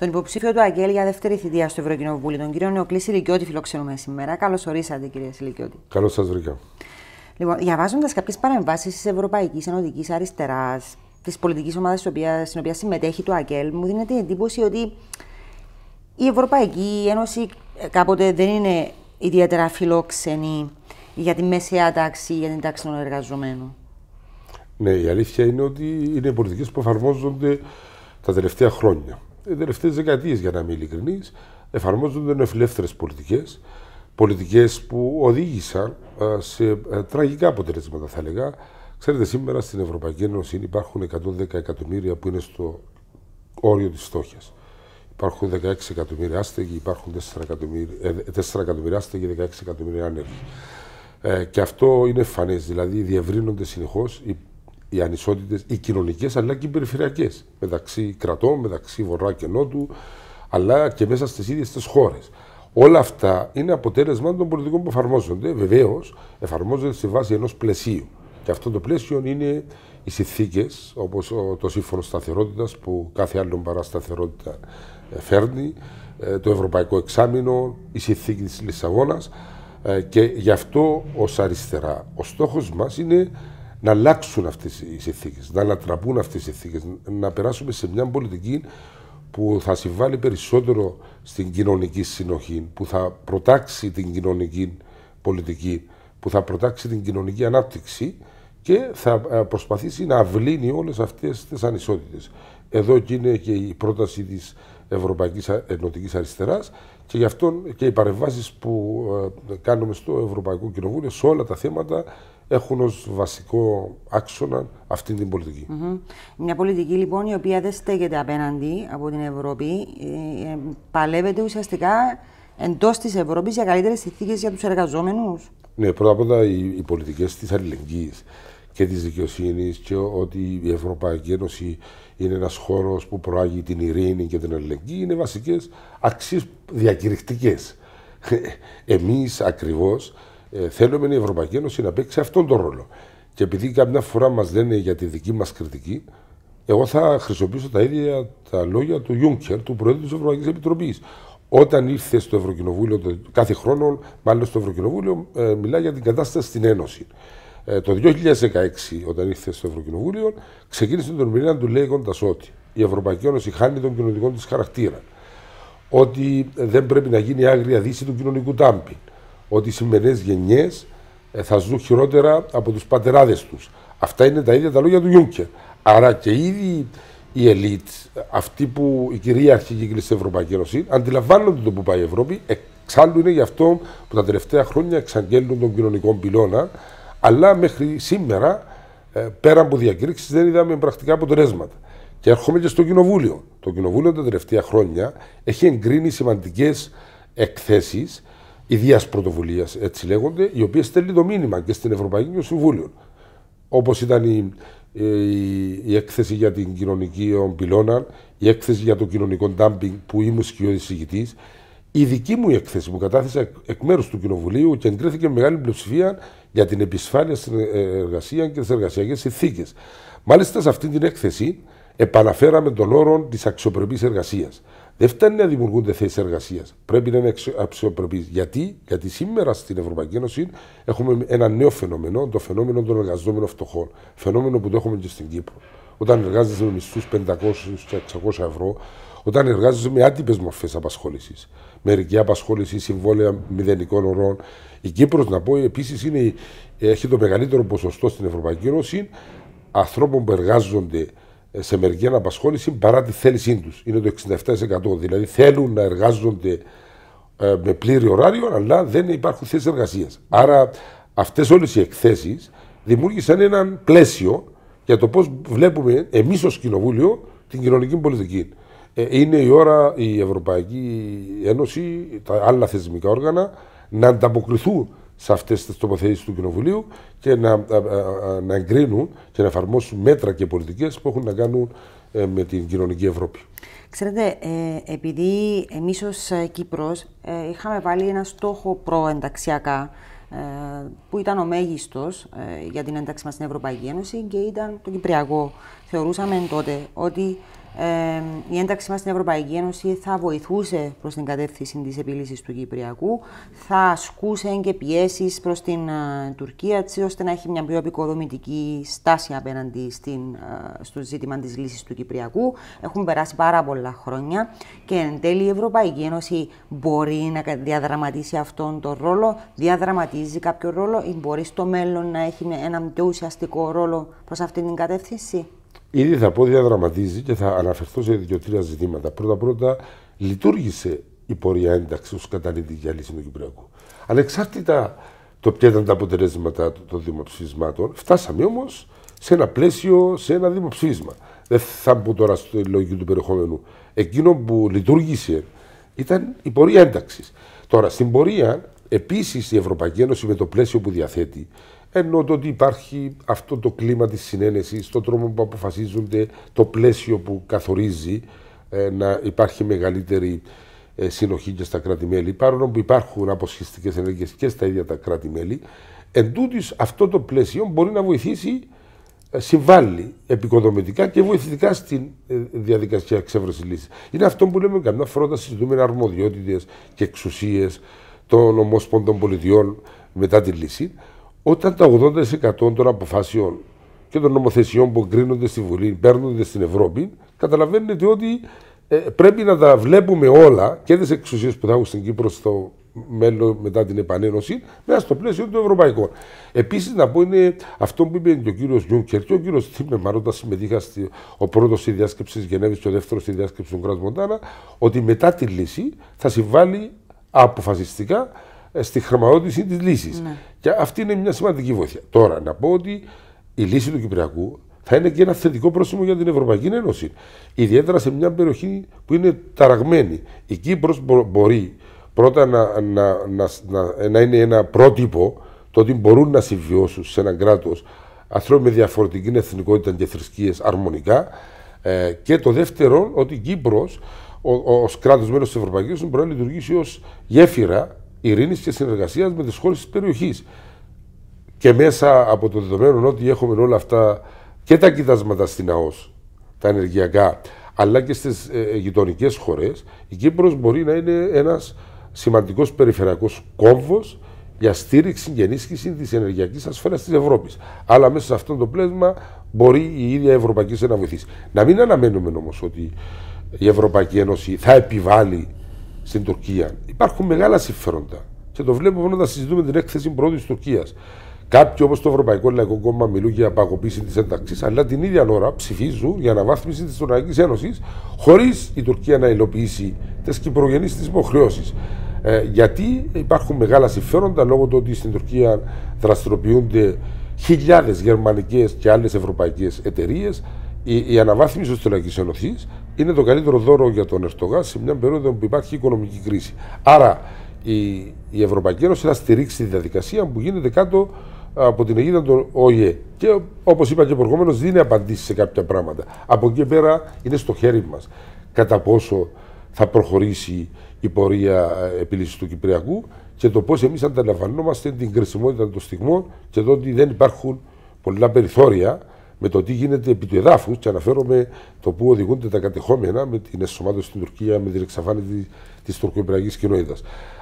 Τον υποψήφιο του Αγγέλ για δεύτερη θητεία στο Ευρωκοινοβούλιο, τον κύριο Νεοκλή Σιλικιώτη, φιλοξενούμε σήμερα. Καλώς ορίσατε, κύριε Σιλικιώτη. Καλώς σας βρήκα. Λοιπόν, διαβάζοντας κάποιες παρεμβάσεις της Ευρωπαϊκής Ενωτικής Αριστεράς, της πολιτικής ομάδας στην οποία συμμετέχει το Αγγέλ, μου δίνεται η εντύπωση ότι η Ευρωπαϊκή Ένωση κάποτε δεν είναι ιδιαίτερα φιλόξενη για τη μεσαία τάξη, για την τάξη των εργαζομένων. Ναι, η αλήθεια είναι ότι είναι πολιτικές που εφαρμόζονται τα τελευταία χρόνια οι τελευταίες δεκαετίες, για να είμαι ειλικρινής, εφαρμόζονται νεοφιλελεύθερε πολιτικές. Πολιτικές που οδήγησαν ε, σε ε, τραγικά αποτελέσματα, θα έλεγα. Ξέρετε, σήμερα στην Ευρωπαϊκή Ένωση υπάρχουν 110 εκατομμύρια που είναι στο όριο της φτώχειας. Υπάρχουν 16 εκατομμύρια άστεγοι, υπάρχουν 4 εκατομμύρια, 4 ε, εκατομμύρια άστεγοι, 16 εκατομμύρια άνεργοι. και αυτό είναι φανές. Δηλαδή, διευρύνονται συνεχώς οι οι ανισότητες, οι κοινωνικές αλλά και οι περιφερειακές μεταξύ κρατών, μεταξύ βορρά και νότου, αλλά και μέσα στις ίδιες τις χώρες. Όλα αυτά είναι αποτέλεσμα των πολιτικών που εφαρμόζονται. Βεβαίως, εφαρμόζονται σε βάση ενός πλαισίου. Και αυτό το πλαίσιο είναι οι συνθήκες, όπως το Σύμφωνο Σταθερότητας που κάθε άλλο παρά σταθερότητα ε, φέρνει, ε, το Ευρωπαϊκό Εξάμεινο, η συνθήκη της Λισαβόνας. Ε, και γι' αυτό ως αριστερά ο στόχος μας είναι να αλλάξουν αυτές οι συνθήκες, να ανατραπούν αυτές οι συνθήκες, να περάσουμε σε μια πολιτική που θα συμβάλλει περισσότερο στην κοινωνική συνοχή, που θα προτάξει την κοινωνική πολιτική, που θα προτάξει την κοινωνική ανάπτυξη και θα ε, προσπαθήσει να αυλύνει όλες αυτές τις ανισότητες. Εδώ και είναι και η πρόταση της Ευρωπαϊκής Ενωτικής Αριστεράς και γι' αυτό και οι παρεμβάσεις που ε, κάνουμε στο Ευρωπαϊκό Κοινοβούλιο σε όλα τα θέματα έχουν ως βασικό άξονα αυτή την πολιτικη mm Μια πολιτική λοιπόν η οποία δεν στέκεται απέναντι από την Ευρώπη, ε, ε παλεύεται ουσιαστικά εντός της Ευρώπης για καλύτερες συνθήκες για τους εργαζόμενους. Ναι, πρώτα απ' όλα οι, οι πολιτικές της αλληλεγγύης και της δικαιοσύνης και ότι η Ευρωπαϊκή Ένωση είναι ένας χώρος που προάγει την ειρήνη και την αλληλεγγύη είναι βασικές αξίες διακηρυκτικές. Εμείς ακριβώς ε, θέλουμε η Ευρωπαϊκή Ένωση να παίξει αυτόν τον ρόλο. Και επειδή καμιά φορά μας λένε για τη δική μας κριτική, εγώ θα χρησιμοποιήσω τα ίδια τα λόγια του Juncker, του Προέδρου της Ευρωπαϊκής Επιτροπής. Όταν ήρθε στο Ευρωκοινοβούλιο, το, κάθε χρόνο, μάλλον στο Ευρωκοινοβούλιο, ε, μιλά για την κατάσταση στην Ένωση. Ε, το 2016, όταν ήρθε στο Ευρωκοινοβούλιο, ξεκίνησε τον μιλήνα του λέγοντας ότι η Ευρωπαϊκή Ένωση χάνει τον κοινωνικό της χαρακτήρα. Ότι δεν πρέπει να γίνει άγρια δύση του κοινωνικού τάμπινγκ ότι οι σημερινές γενιές ε, θα ζουν χειρότερα από τους πατεράδες τους. Αυτά είναι τα ίδια τα λόγια του Γιούνκερ. Άρα και ήδη η ελίτ, αυτοί που η κυρίαρχη κύκλη τη Ευρωπαϊκή Ένωση, αντιλαμβάνονται το που πάει η Ευρώπη. Εξάλλου είναι γι' αυτό που τα τελευταία χρόνια εξαγγέλνουν τον κοινωνικό πυλώνα. Αλλά μέχρι σήμερα, ε, πέρα από διακήρυξει, δεν είδαμε πρακτικά αποτελέσματα. Και έρχομαι και στο Κοινοβούλιο. Το Κοινοβούλιο τα τελευταία χρόνια έχει εγκρίνει σημαντικές εκθέσεις ιδία πρωτοβουλίας, έτσι λέγονται, η οποία στέλνει το μήνυμα και στην Ευρωπαϊκή Συμβούλιο. Όπως ήταν ε, η, η, έκθεση για την κοινωνική ε, πυλώνα, η έκθεση για το κοινωνικό ντάμπινγκ που ήμουν σκιώδη η δική μου έκθεση που κατάθεσα εκ μέρους του Κοινοβουλίου και εγκρίθηκε με μεγάλη πλειοψηφία για την επισφάλεια στην ε, εργασία και τις εργασιακές συνθήκες. Μάλιστα, σε αυτή την έκθεση επαναφέραμε τον όρο της αξιοπρεπής εργασίας. Δεν φτάνει να δημιουργούνται θέσεις εργασίας. Πρέπει να είναι αξιοπρεπείς. Γιατί? Γιατί σήμερα στην Ευρωπαϊκή Ένωση έχουμε ένα νέο φαινόμενο, το φαινόμενο των εργαζόμενων φτωχών. Φαινόμενο που το έχουμε και στην Κύπρο. Όταν εργάζεσαι με μισθούς 500 600 ευρώ, όταν εργάζεσαι με άτυπες μορφές απασχόλησης. Μερική απασχόληση, συμβόλαια μηδενικών ωρών. Η Κύπρος, να πω επίσης, έχει το μεγαλύτερο ποσοστό στην Ευρωπαϊκή Ένωση ανθρώπων που εργάζονται ε, σε μερική αναπασχόληση παρά τη θέλησή τους. Είναι το 67%. Δηλαδή θέλουν να εργάζονται ε, με πλήρη ωράριο, αλλά δεν υπάρχουν θέσεις εργασίας. Άρα αυτές όλες οι εκθέσεις δημιούργησαν ένα πλαίσιο για το πώς βλέπουμε εμείς ως κοινοβούλιο την κοινωνική πολιτική. Ε, είναι η ώρα η Ευρωπαϊκή Ένωση, τα άλλα θεσμικά όργανα να ανταποκριθούν σε αυτές τις τοποθετήσεις του Κοινοβουλίου και να, ε, ε, ε, να εγκρίνουν και να εφαρμόσουν μέτρα και πολιτικές που έχουν να κάνουν με την κοινωνική Ευρώπη. Ξέρετε, ε, επειδή εμείς ως Κύπρος ε, είχαμε βάλει ένα στόχο προενταξιακά ε, που ήταν ο μέγιστος για την ένταξη μας στην Ευρωπαϊκή Ένωση και ήταν το Κυπριακό. Θεωρούσαμε τότε ότι ε, η ένταξή μας στην Ευρωπαϊκή Ένωση θα βοηθούσε προς την κατεύθυνση της επίλυσης του Κυπριακού, θα ασκούσε και πιέσεις προς την ε, Τουρκία, έτσι ώστε να έχει μια πιο επικοδομητική στάση απέναντι στην, ε, στο ζήτημα της λύσης του Κυπριακού. Έχουν περάσει πάρα πολλά χρόνια και εν τέλει η Ευρωπαϊκή Ένωση μπορεί να διαδραματίσει αυτόν τον ρόλο, διαδραματίζει κάποιο ρόλο ή μπορεί στο μέλλον να έχει έναν πιο ουσιαστικό ρόλο προς αυτή την κατεύθυνση. Ήδη θα πω διαδραματίζει και θα αναφερθώ σε δύο-τρία ζητήματα. Πρώτα-πρώτα, λειτουργήσε η πορεία ένταξη ως καταλήτη για λύση του Κυπριακού. Ανεξάρτητα το ποια ήταν τα αποτελέσματα των δημοψηφισμάτων, φτάσαμε όμως σε ένα πλαίσιο, σε ένα δημοψήφισμα. Δεν θα μπω τώρα στο λογική του περιεχόμενου. Εκείνο που λειτουργήσε ήταν η πορεία ένταξης. Τώρα, στην πορεία, επίσης η Ευρωπαϊκή Ένωση με το πλαίσιο που διαθέτει ενώ το ότι υπάρχει αυτό το κλίμα της συνένεσης, τον τρόπο που αποφασίζονται, το πλαίσιο που καθορίζει ε, να υπάρχει μεγαλύτερη ε, συνοχή και στα κράτη-μέλη, παρόλο που υπάρχουν αποσχιστικές ενέργειες και στα ίδια τα κράτη-μέλη, εν τούτης, αυτό το πλαίσιο μπορεί να βοηθήσει, ε, συμβάλλει επικοδομητικά και βοηθητικά στην ε, διαδικασία εξέβρεσης λύσης. Είναι αυτό που λέμε καμιά φορά όταν συζητούμε αρμοδιότητες και εξουσίες των Ομόσπονδων Πολιτιών μετά τη λύση, όταν τα 80% των αποφάσεων και των νομοθεσιών που κρίνονται στη Βουλή παίρνονται στην Ευρώπη, καταλαβαίνετε ότι ε, πρέπει να τα βλέπουμε όλα και τις εξουσίες που θα έχουν στην Κύπρο στο μέλλον μετά την επανένωση, μέσα στο πλαίσιο των Ευρωπαϊκών. Επίσης, να πω είναι αυτό που είπε και ο κύριος Γιούνκερ και ο κύριος Τίμερμαν όταν συμμετείχα στη, ο πρώτος στη διάσκεψη της Γενέβης και ο δεύτερος στη διάσκεψη του Κράτου Μοντάνα, ότι μετά τη λύση θα συμβάλλει αποφασιστικά ε, στη χρηματοδότηση της λύσης. Ναι. Και αυτή είναι μια σημαντική βοήθεια. Τώρα, να πω ότι η λύση του Κυπριακού θα είναι και ένα θετικό πρόσημο για την Ευρωπαϊκή Ένωση. Ιδιαίτερα σε μια περιοχή που είναι ταραγμένη. Η κύπρος μπορεί πρώτα να, να, να, να είναι ένα πρότυπο το ότι μπορούν να συμβιώσουν σε ένα κράτος ανθρώποι με διαφορετική εθνικότητα και θρησκείες αρμονικά. Ε, και το δεύτερο, ότι η Κύπρος ως κράτος μέλος της Ευρωπαϊκής Ένωσης μπορεί να λειτουργήσει ως γέφυρα ειρήνης και συνεργασίας με τις χώρες της περιοχής. Και μέσα από το δεδομένο ότι έχουμε όλα αυτά και τα κοιτάσματα στην ΑΟΣ, τα ενεργειακά, αλλά και στις ε, ε, γειτονικές χώρες, η Κύπρος μπορεί να είναι ένας σημαντικός περιφερειακός κόμβος για στήριξη και ενίσχυση της ενεργειακής ασφάλειας της Ευρώπης. Αλλά μέσα σε αυτό το πλέσμα μπορεί η ίδια η Ευρωπαϊκή Ένωση να βοηθήσει. Να μην αναμένουμε όμως ότι η Ευρωπαϊκή Ένωση θα επιβάλλει στην Τουρκία. Υπάρχουν μεγάλα συμφέροντα. Και το βλέπουμε όταν συζητούμε την έκθεση πρώτη Τουρκίας. Κάποιοι όπως το Ευρωπαϊκό Λαϊκό Κόμμα μιλούν για απαγωγή της ένταξης, αλλά την ίδια ώρα ψηφίζουν για αναβάθμιση της Τουρκική Ένωσης, χωρίς η Τουρκία να υλοποιήσει τις κυπρογενείς της υποχρεώσεις. Ε, γιατί υπάρχουν μεγάλα συμφέροντα λόγω του ότι στην Τουρκία δραστηριοποιούνται χιλιάδες γερμανικές και άλλες ευρωπαϊκές εταιρείες η, αναβάθμιση της τουρκική ενοχή είναι το καλύτερο δώρο για τον Ερτογά σε μια περίοδο που υπάρχει οικονομική κρίση. Άρα η, η Ευρωπαϊκή Ένωση θα στηρίξει τη διαδικασία που γίνεται κάτω από την αιγύδα των ΟΗΕ. Και όπως είπα και προηγουμένως, δίνει απαντήσεις σε κάποια πράγματα. Από εκεί πέρα είναι στο χέρι μας κατά πόσο θα προχωρήσει η πορεία επίλυσης του Κυπριακού και το πώς εμείς αντιλαμβανόμαστε την κρισιμότητα των στιγμών και το ότι δεν υπάρχουν πολλά περιθώρια με το τι γίνεται επί του εδάφους και αναφέρομαι το που οδηγούνται τα κατεχόμενα με την εσωμάτωση στην Τουρκία, με την εξαφάνιση της τουρκοϊπραγική κοινότητα.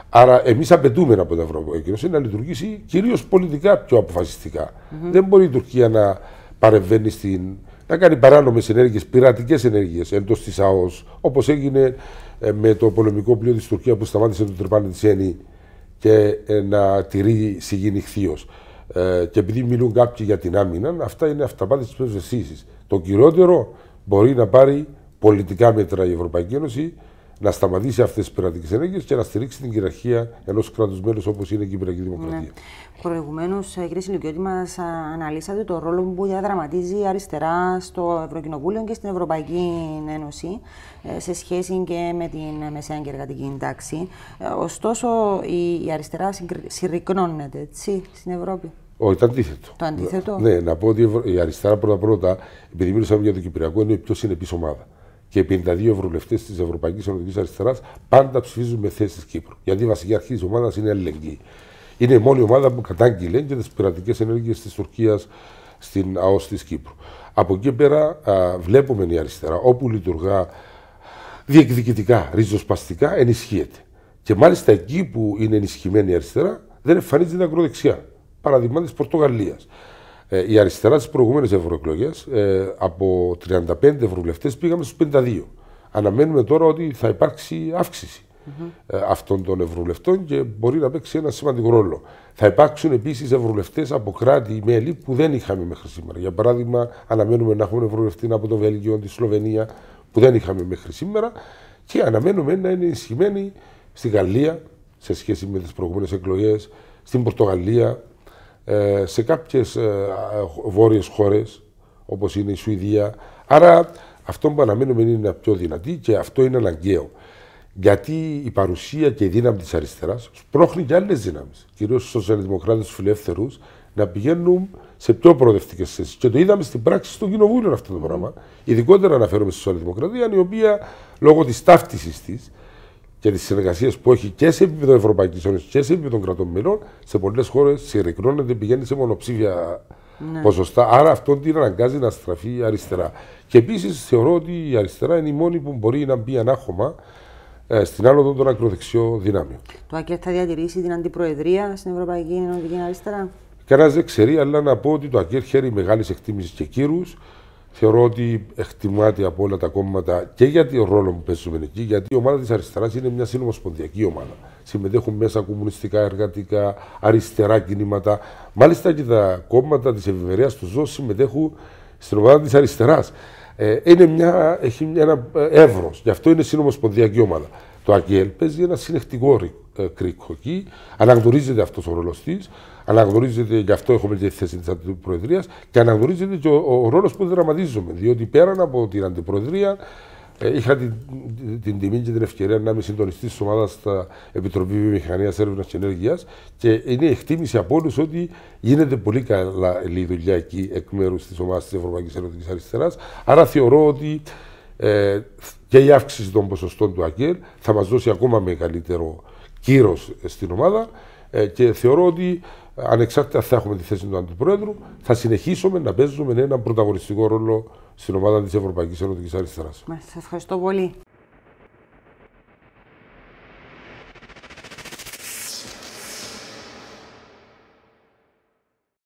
Άρα, εμείς απαιτούμε από την Ευρωπαϊκή Ένωση να λειτουργήσει κυρίως πολιτικά πιο αποφασιστικά. Δεν μπορεί η Τουρκία να παρεμβαίνει στην. να κάνει παράνομες ενέργειες, πειρατικές ενέργειες εντός της ΑΟΣ, όπως έγινε ε, με το πολεμικό πλοίο της Τουρκίας που σταμάτησε το τρυπάνι τη ΕΝΗ και ε, να τηρεί συγγενή ε, και επειδή μιλούν κάποιοι για την άμυνα, αυτά είναι αυταπάτες της ψευδεστήσει. Το κυριότερο μπορεί να πάρει πολιτικά μέτρα η Ευρωπαϊκή Ένωση να σταματήσει αυτές τις πειρατικές ενέργειες και να στηρίξει την κυριαρχία ενός κράτους μέλους όπως είναι η Κυπριακή ναι. Δημοκρατία. Ναι. Προηγουμένως, ε, κύριε Συλλογιώτη, μας αναλύσατε το ρόλο που διαδραματίζει η αριστερά στο Ευρωκοινοβούλιο και στην Ευρωπαϊκή Ένωση ε, σε σχέση και με την μεσαία και εργατική τάξη. Ε, ωστόσο, η αριστερά συρρυκνώνεται έτσι, στην Ευρώπη. Όχι, το αντίθετο. Το αντίθετο. Ναι, να πω ότι η αριστερά πρώτα-πρώτα, επειδή μιλήσαμε για το Κυπριακό, είναι η πιο συνεπή ομάδα και 52 ευρωβουλευτές της Ευρωπαϊκής Ενωτικής Αριστεράς πάντα ψηφίζουν με θέσεις Κύπρου. Γιατί η βασική αρχή της ομάδας είναι αλληλεγγύη. Είναι η μόνη ομάδα που κατάγγειλε και τις πειρατικές ενέργειες της Τουρκίας στην ΑΟΣ της Κύπρου. Από εκεί πέρα βλέπουμε η αριστερά όπου λειτουργά διεκδικητικά, ριζοσπαστικά ενισχύεται. Και μάλιστα εκεί που είναι ενισχυμένη η αριστερά δεν εμφανίζεται ακροδεξιά. Παραδείγμα της Πορτογαλίας. Ε, η αριστερά στι προηγούμενε ευρωεκλογέ ε, από 35 ευρωβουλευτές πήγαμε στους 52. Αναμένουμε τώρα ότι θα υπάρξει ε, αυτών των ευρωβουλευτών και μπορεί να παίξει ένα σημαντικό ρόλο. Θα υπάρξουν επίσης ευρωβουλευτές από κράτη-μέλη που δεν είχαμε μέχρι σήμερα. Για παράδειγμα, αναμένουμε να έχουμε ευρωβουλευτή από το Βέλγιο, τη Σλοβενία που δεν είχαμε μέχρι σήμερα και αναμένουμε να είναι ενισχυμένοι στη Γαλλία σε σχέση με τις προηγούμενες εκλογές, στην Πορτογαλία, ε, σε κάποιες ε, βόρειες χώρες, όπως είναι η Σουηδία. Άρα αυτό που αναμένουμε είναι πιο δυνατή και αυτό είναι αναγκαίο. Γιατί η παρουσία και η δύναμη της αριστεράς σπρώχνει και άλλες δυνάμεις, κυρίως στους σοσιαλδημοκράτες, του να πηγαίνουν σε πιο προοδευτικές θέσεις. Και το είδαμε στην πράξη στο κοινοβούλιο αυτό το πράγμα. Ειδικότερα αναφέρομαι στη σοσιαλδημοκρατία, η οποία λόγω της ταύτισης της και τις συνεργασίες που έχει και σε επίπεδο Ευρωπαϊκής Ένωσης και σε επίπεδο κρατών μελών, σε πολλές χώρες συρρυκνώνεται, πηγαίνει σε μονοψήφια ναι. ποσοστά. Άρα αυτό την αναγκάζει να στραφεί αριστερά. Και επίσης θεωρώ ότι η αριστερά είναι η μόνη που μπορεί να μπει ανάχωμα ε, στην άλλο των ακροδεξιών δυνάμεων. Το ΑΚΕΤ θα διατηρήσει την αντιπροεδρία στην Ευρωπαϊκή Ενωτική Αριστερά. Κανένας δεν ξέρει, αλλά να πω ότι το ΑΚΕΤ χαίρει μεγάλης εκτίμησης και κύρους θεωρώ ότι εκτιμάται από όλα τα κόμματα και γιατί τον ρόλος που παίζουμε εκεί, γιατί η ομάδα της αριστεράς είναι μια συνομοσπονδιακή ομάδα. Συμμετέχουν μέσα κομμουνιστικά, εργατικά, αριστερά κινήματα. Μάλιστα και τα κόμματα της ευημερίας τους ζώου συμμετέχουν στην ομάδα της αριστεράς. Ε, είναι μια, έχει μια, ένα ε, εύρος. Γι' αυτό είναι συνομοσπονδιακή ομάδα. Το ΑΚΕΛ παίζει ένα συνεχτικό ρήκο εκεί. Αναγνωρίζεται αυτός ο ρόλος της, αναγνωρίζεται, γι' αυτό έχουμε και τη θέση της Αντιπροεδρίας και αναγνωρίζεται και ο, ο ρόλος που δραματίζουμε. Διότι πέραν από την Αντιπροεδρία, ε, είχα την, την, τιμή και την ευκαιρία να είμαι συντονιστής της ομάδας στα Επιτροπή Βιομηχανίας, Έρευνας και Ενέργειας και είναι η εκτίμηση από όλους ότι γίνεται πολύ καλά η δουλειά εκεί εκ μέρους της ομάδας της Ευρωπαϊκής Ένωσης Αριστεράς. Άρα θεωρώ ότι ε, και η αύξηση των ποσοστών του ΑΚΕΛ θα μας δώσει ακόμα μεγαλύτερο κύρος στην ομάδα ε, και θεωρώ ότι ανεξάρτητα θα έχουμε τη θέση του Αντιπρόεδρου, θα συνεχίσουμε να παίζουμε έναν πρωταγωνιστικό ρόλο στην ομάδα της Ευρωπαϊκής Ενωτική Αριστερά. Σας ευχαριστώ πολύ.